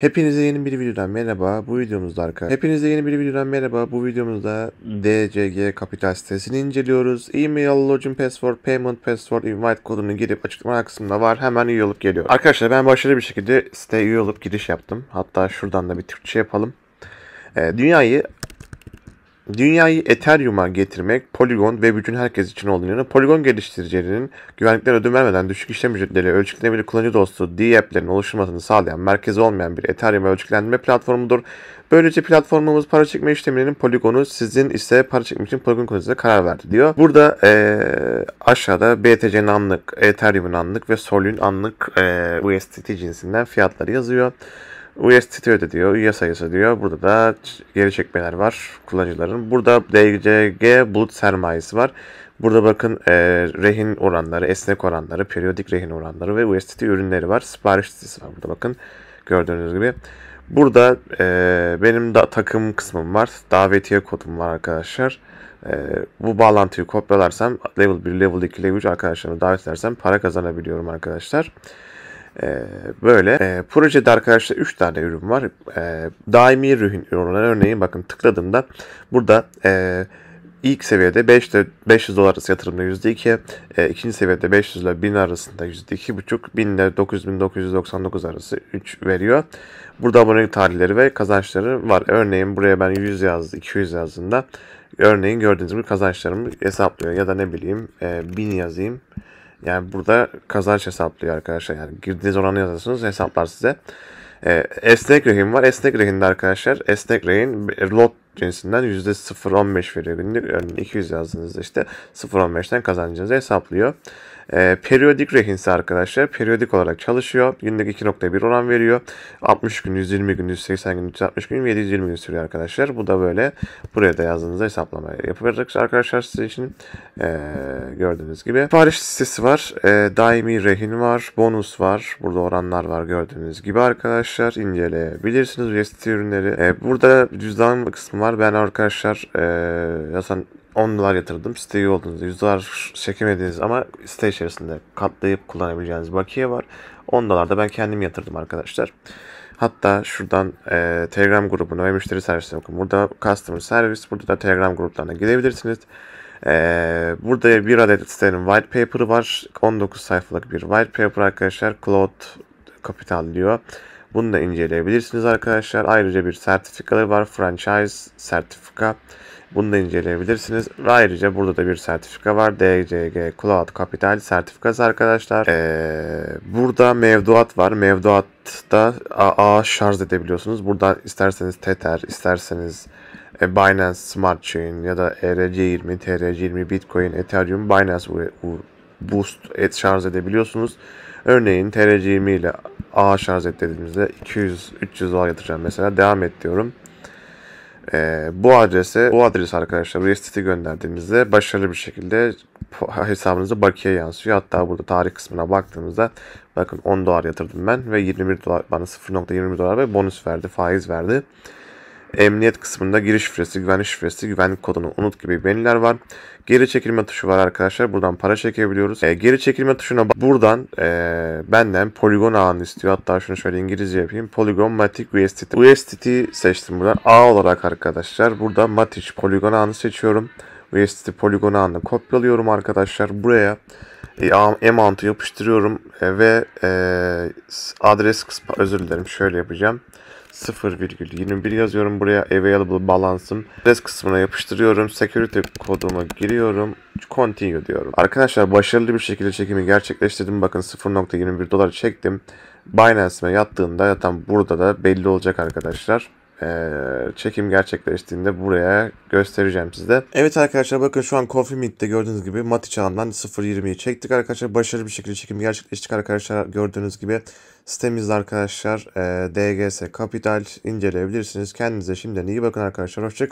Hepinize yeni bir videodan merhaba. Bu videomuzda arkadaşlar. Hepinize yeni bir videodan merhaba. Bu videomuzda DCG Kapital sitesini inceliyoruz. E-mail, login password, payment password, invite kodunu girip açıklama kısmında var. Hemen üye olup geliyor. Arkadaşlar ben başarılı bir şekilde siteye üye olup giriş yaptım. Hatta şuradan da bir Türkçe yapalım. Ee, dünyayı Dünyayı Ethereum'a getirmek Polygon ve bütün herkes için olduğunu Polygon geliştiricilerinin güvenlikten ödün vermeden düşük işlem ücretleri ölçüklenebilir kullanıcı dostu D-App'lerin oluşturmasını sağlayan merkezi olmayan bir Ethereum ölçüklendirme platformudur. Böylece platformumuz para çekme işlemlerinin Polygon'u sizin ise para çekmek için Polygon konusunda karar verdi diyor. Burada ee, aşağıda BTC'nin anlık, Ethereum'un anlık ve SOL'un anlık ee, USDT cinsinden fiyatları yazıyor. UST State diyor, üye sayısı diyor. Burada da geri çekmeler var kullanıcıların. Burada DCG bulut sermayesi var. Burada bakın e, rehin oranları, esnek oranları, periyodik rehin oranları ve UST ürünleri var. Sipariş listesi var burada bakın gördüğünüz gibi. Burada e, benim da takım kısmım var. Davetiye kodum var arkadaşlar. E, bu bağlantıyı kopyalarsam level 1, level 2, level 3 arkadaşlarımı davet edersem para kazanabiliyorum arkadaşlar. Arkadaşlar. E, böyle e, projede arkadaşlar 3 tane ürün var. E, daimi ürün ürünler örneğin bakın tıkladığımda burada e, ilk seviyede 5 ile 500 dolar arası yatırımda %2, e, ikinci seviyede 500 ile 1000 arasında %2,5, 1000 ile 9999 arası 3 veriyor. Burada abonelik tarihleri ve kazançları var. Örneğin buraya ben 100 yazdım, 200 yazdığımda örneğin gördüğünüz gibi kazançlarımı hesaplıyor ya da ne bileyim e, 1000 yazayım. Yani burada kazanç hesaplıyor arkadaşlar. Yani girdiğiniz oranı yazıyorsunuz hesaplar size. E, esnek rehin var. Esnek rehinde arkadaşlar esnek rehin lot cinsinden %0.15 veriyor. Günlük yani 200 yazdığınızda işte 0.15'ten kazancınızı hesaplıyor. E, periyodik rehinse arkadaşlar periyodik olarak çalışıyor. Günlük 2.1 oran veriyor. 60 gün, 120 gün, 180 gün, 360 gün, 720 gün sürüyor arkadaşlar. Bu da böyle buraya da yazdığınızda hesaplama yapabilirsiniz arkadaşlar sizin için. E, gördüğünüz gibi. Sipariş listesi var. E, daimi rehin var. Bonus var. Burada oranlar var gördüğünüz gibi arkadaşlar. inceleyebilirsiniz ücretsiz ürünleri. E, burada cüzdan kısmı var. Ben arkadaşlar e, zaten 10 dolar yatırdım. Site iyi olduğunuzda 100 dolar çekemediğiniz ama site içerisinde katlayıp kullanabileceğiniz bakiye var. 10 dolar da ben kendim yatırdım arkadaşlar. Hatta şuradan e, Telegram grubuna ve müşteri servisine bakın. Burada Customer Service, burada da Telegram gruplarına gidebilirsiniz. E, burada bir adet sitenin white paper'ı var. 19 sayfalık bir white paper arkadaşlar. Cloud Capital diyor. Bunu da inceleyebilirsiniz arkadaşlar. Ayrıca bir sertifikaları var. Franchise sertifika. Bunu da inceleyebilirsiniz. Ayrıca burada da bir sertifika var. DCG Cloud Capital sertifikası arkadaşlar. Ee, burada mevduat var. Mevduatta AA şarj edebiliyorsunuz. Burada isterseniz Tether, isterseniz e, Binance Smart Chain ya da ERC20, TRC20, Bitcoin, Ethereum, Binance Boost et şarj edebiliyorsunuz. Örneğin TRC20 ile A şarj et dediğimizde 200-300 dolar yatıracağım mesela. Devam et diyorum. Ee, bu adrese, bu adres arkadaşlar USDT gönderdiğimizde başarılı bir şekilde hesabınıza bakiye yansıyor. Hatta burada tarih kısmına baktığımızda bakın 10 dolar yatırdım ben ve 21 dolar bana 0.21 dolar ve bonus verdi, faiz verdi. Emniyet kısmında giriş şifresi, güvenlik şifresi, güvenlik kodunu unut gibi menüler var. Geri çekilme tuşu var arkadaşlar. Buradan para çekebiliyoruz. E, geri çekilme tuşuna buradan e, benden poligon ağını istiyor. Hatta şunu şöyle İngilizce yapayım. Poligon Matic USDT. USDT seçtim buradan. A olarak arkadaşlar. Burada Matic poligon ağını seçiyorum. USDT poligon ağını kopyalıyorum arkadaşlar. Buraya e, amount'u yapıştırıyorum e, ve e, adres kısmı özür dilerim şöyle yapacağım. 0,21 yazıyorum. Buraya available balansım Adres kısmına yapıştırıyorum. Security kodumu giriyorum. Continue diyorum. Arkadaşlar başarılı bir şekilde çekimi gerçekleştirdim. Bakın 0.21 dolar çektim. Binance'ime yattığında yatan burada da belli olacak arkadaşlar e, çekim gerçekleştiğinde buraya göstereceğim size. Evet arkadaşlar bakın şu an Coffee Meet'te gördüğünüz gibi Mati Çağ'ından 0.20'yi çektik arkadaşlar. Başarılı bir şekilde çekim gerçekleştik arkadaşlar. Gördüğünüz gibi sitemizde arkadaşlar e, DGS Capital inceleyebilirsiniz. Kendinize şimdiden iyi bakın arkadaşlar. Hoşçakalın.